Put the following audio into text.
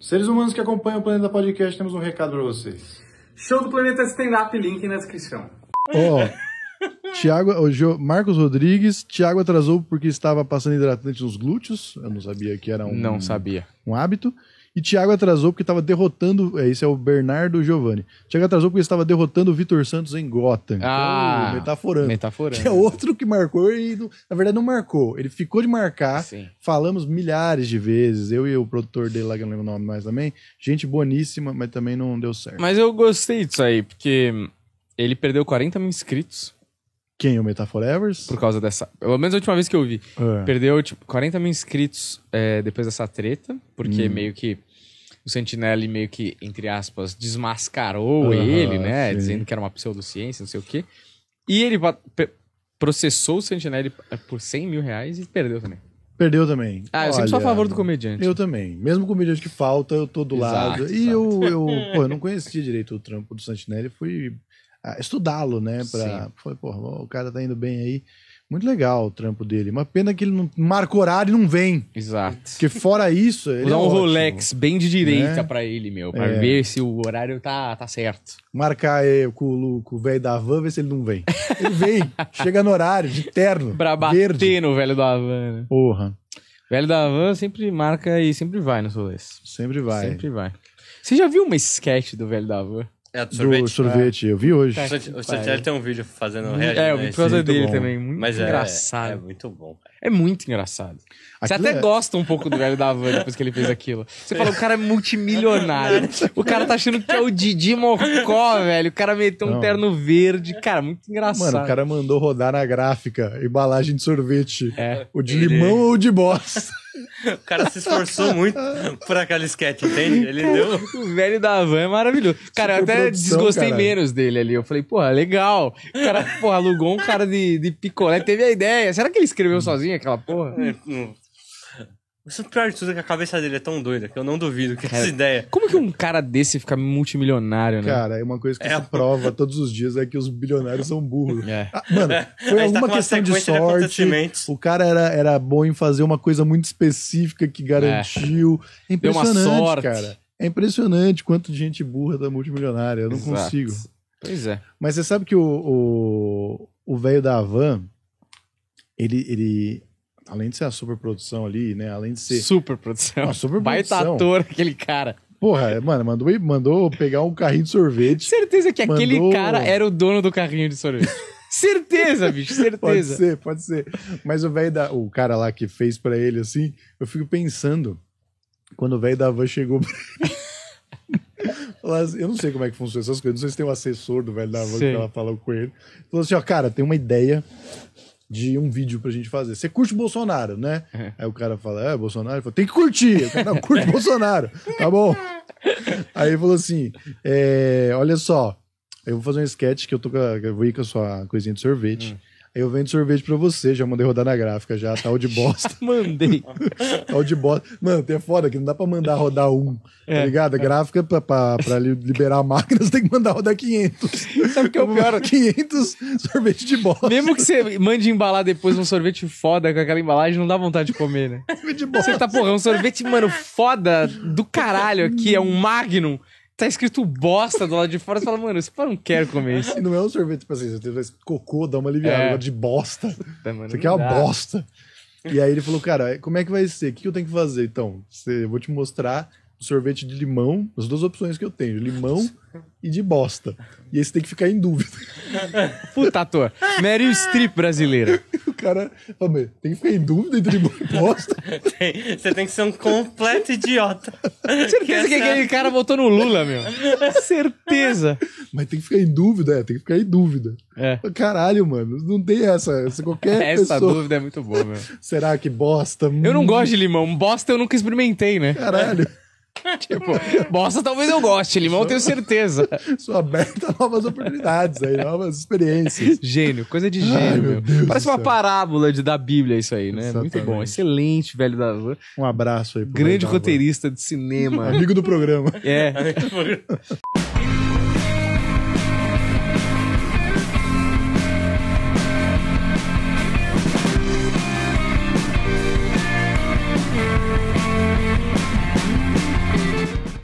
Seres humanos que acompanham o Planeta Podcast, temos um recado para vocês. Show do Planeta Stand Up, link na descrição. Ó, oh, o Marcos Rodrigues, Thiago atrasou porque estava passando hidratante nos glúteos. Eu não sabia que era um, não sabia. um hábito. E Thiago atrasou porque estava derrotando. É, esse é o Bernardo Giovanni. Thiago atrasou porque estava derrotando o Vitor Santos em Gotham. Então, ah, então, metaforando. Metaforando. Que é outro que marcou e, na verdade, não marcou. Ele ficou de marcar. Sim. Falamos milhares de vezes. Eu e o produtor dele lá, que eu não lembro o nome mais também. Gente boníssima, mas também não deu certo. Mas eu gostei disso aí, porque ele perdeu 40 mil inscritos. Quem? O Metaphor Evers? Por causa dessa. Pelo menos a última vez que eu vi. É. Perdeu, tipo, 40 mil inscritos é, depois dessa treta, porque hum. meio que. O Sentinelli meio que, entre aspas, desmascarou ele, né? Sim. Dizendo que era uma pseudociência, não sei o quê. E ele processou o Sentinelli é, por 100 mil reais e perdeu também. Perdeu também. Ah, eu Olha, sempre sou a favor do comediante. Eu também. Mesmo comediante que falta, eu tô do exato, lado. Exato. E eu, eu, pô, eu não conhecia direito o trampo do Santinelli. Fui estudá-lo, né? Pra, foi, pô, o cara tá indo bem aí. Muito legal o trampo dele. Uma pena que ele não marca horário e não vem. Exato. Porque fora isso. Vou dar é um ótimo. Rolex bem de direita né? para ele, meu. Pra é. ver se o horário tá, tá certo. Marcar é, com, o velho da van, ver se ele não vem. Ele vem, chega no horário, de terno. Pra bater verde. no velho da van, né? Porra. Velho da van sempre marca e sempre vai nos Rolex. Sempre vai. Sempre vai. Você já viu uma sketch do velho da van? É, do sorvete. Do sorvete. É. Eu vi hoje. O Santiago tem um vídeo fazendo reagindo. É, né, eu vi por causa tá dele bom. também. Muito Mas é, engraçado. É, é, muito bom. É muito engraçado. Você até é... gosta um pouco do velho da Havan depois que ele fez aquilo. Você fala, o cara é multimilionário. o cara tá achando que é o Didi Mocó, velho. O cara meteu um Não. terno verde. Cara, muito engraçado. Mano, o cara mandou rodar na gráfica embalagem de sorvete. É. O de ele... limão ou de bosta. O cara se esforçou muito por aquela sketch, entende? Ele deu. O velho da van é maravilhoso. Cara, eu até produção, desgostei cara. menos dele ali. Eu falei, porra, legal. O cara, porra, alugou um cara de, de picolé, teve a ideia. Será que ele escreveu sozinho aquela porra? É, é o pior de tudo é que a cabeça dele é tão doida que eu não duvido que essa ideia. Como que um cara desse fica multimilionário, né? Cara, é uma coisa que é. se prova todos os dias é que os bilionários são burros. É. Ah, mano, foi tá alguma tá questão de sorte. De o cara era, era bom em fazer uma coisa muito específica que garantiu. É, impressionante, Deu uma sorte. cara. É impressionante quanto de gente burra da tá multimilionária. Eu não Exato. consigo. Pois é. Mas você sabe que o velho o, o da Havan, ele, ele além de ser a superprodução ali, né? Além de ser. Superprodução. Uma superprodução. Baita ator, aquele cara. Porra, é, mano, mandou, mandou pegar um carrinho de sorvete. Certeza que mandou... aquele cara era o dono do carrinho de sorvete. certeza, bicho, certeza. pode ser, pode ser. Mas o velho da. O cara lá que fez para ele assim, eu fico pensando. Quando o velho da van chegou assim, Eu não sei como é que funciona essas coisas. Não sei se tem um assessor do velho da van que ela falou com ele. Falou assim: ó, cara, tem uma ideia de um vídeo pra gente fazer. Você curte Bolsonaro, né? É. Aí o cara fala, é, Bolsonaro? Falo, tem que curtir. O cara, não, curte Bolsonaro. Tá bom. Aí ele falou assim, é, olha só, eu vou fazer um sketch que eu tô com a, eu vou ir com a sua coisinha de sorvete. Hum. Eu vendo sorvete pra você, já mandei rodar na gráfica, já, tal de bosta. mandei. tal de bosta. Mano, tem é foda que não dá pra mandar rodar um, tá é. tá ligado? A é. gráfica, pra, pra, pra liberar a máquina, você tem que mandar rodar 500. Sabe o que é o pior? 500 sorvete de bosta. Mesmo que você mande embalar depois um sorvete foda com aquela embalagem, não dá vontade de comer, né? Sorvete de bosta. Você tá, porra, é um sorvete, mano, foda do caralho aqui, é um Magnum tá escrito bosta do lado de fora, você fala, mano, você não quer comer isso. não é um sorvete pra tipo assim, vocês, você cocô, dá uma aliviada, é. de bosta. Tá, mano, isso aqui é uma dá. bosta. E aí ele falou, cara, como é que vai ser? O que eu tenho que fazer? Então, você, eu vou te mostrar sorvete de limão, as duas opções que eu tenho, limão e de bosta. E aí você tem que ficar em dúvida. Puta ator, Meryl Streep brasileira cara. Ô, tem que ficar em dúvida entre boa e bosta. tem, você tem que ser um completo idiota. Certeza que, aquele cara votou no Lula, meu. Certeza. Mas tem que ficar em dúvida, é, tem que ficar em dúvida. É. Caralho, mano, não tem essa. Se qualquer essa pessoa... dúvida é muito boa, meu. Será que bosta? Eu não hum. gosto de limão. Bosta eu nunca experimentei, né? Caralho. tipo, bosta talvez eu goste, limão tenho certeza. Sou aberta a novas oportunidades aí, novas experiências. Gênio, coisa de gênio, Ai, meu. Parece uma parábola de, da Bíblia isso aí, né? Exatamente. Muito bom, excelente, velho da Um abraço aí. Grande roteirista de cinema. Amigo do programa. É.